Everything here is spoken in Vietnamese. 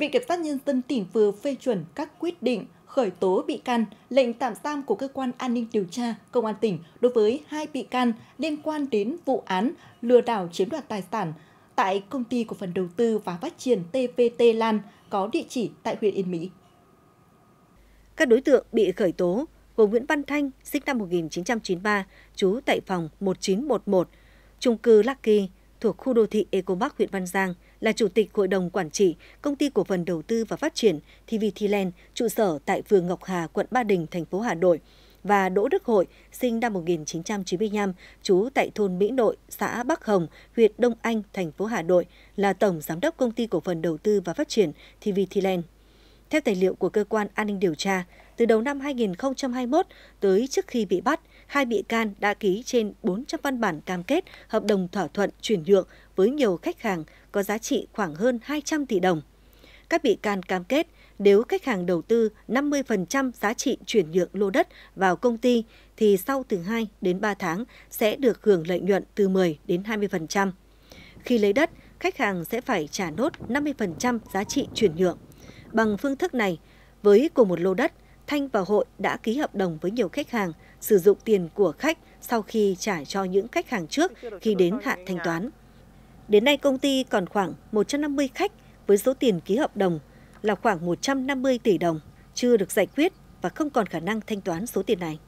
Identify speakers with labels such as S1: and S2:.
S1: Viện Kiểm sát Nhân dân tỉnh vừa phê chuẩn các quyết định khởi tố bị can, lệnh tạm giam của cơ quan an ninh điều tra Công an tỉnh đối với hai bị can liên quan đến vụ án lừa đảo chiếm đoạt tài sản tại công ty cổ phần đầu tư và phát triển TPT Lan có địa chỉ tại huyện Yên Mỹ.
S2: Các đối tượng bị khởi tố gồm Nguyễn Văn Thanh, sinh năm 1993, trú tại phòng 1911, Chung cư Lucky, thuộc khu đô thị Eco Park huyện Văn Giang là chủ tịch hội đồng quản trị công ty cổ phần đầu tư và phát triển TV TVTland trụ sở tại phường Ngọc Hà, quận Ba Đình, thành phố Hà Nội và Đỗ Đức Hội, sinh năm 1995, trú tại thôn Mỹ Nội, xã Bắc Hồng, huyện Đông Anh, thành phố Hà Nội, là tổng giám đốc công ty cổ phần đầu tư và phát triển TV TVTland. Theo tài liệu của cơ quan an ninh điều tra, từ đầu năm 2021 tới trước khi bị bắt, hai bị can đã ký trên 400 văn bản cam kết, hợp đồng thỏa thuận chuyển nhượng với nhiều khách hàng có giá trị khoảng hơn 200 tỷ đồng. Các bị can cam kết nếu khách hàng đầu tư 50% giá trị chuyển nhượng lô đất vào công ty thì sau từ 2 đến 3 tháng sẽ được hưởng lợi nhuận từ 10 đến 20%. Khi lấy đất, khách hàng sẽ phải trả nốt 50% giá trị chuyển nhượng. Bằng phương thức này, với cùng một lô đất, Thanh và Hội đã ký hợp đồng với nhiều khách hàng sử dụng tiền của khách sau khi trả cho những khách hàng trước khi đến hạn thanh toán. Đến nay công ty còn khoảng 150 khách với số tiền ký hợp đồng là khoảng 150 tỷ đồng chưa được giải quyết và không còn khả năng thanh toán số tiền này.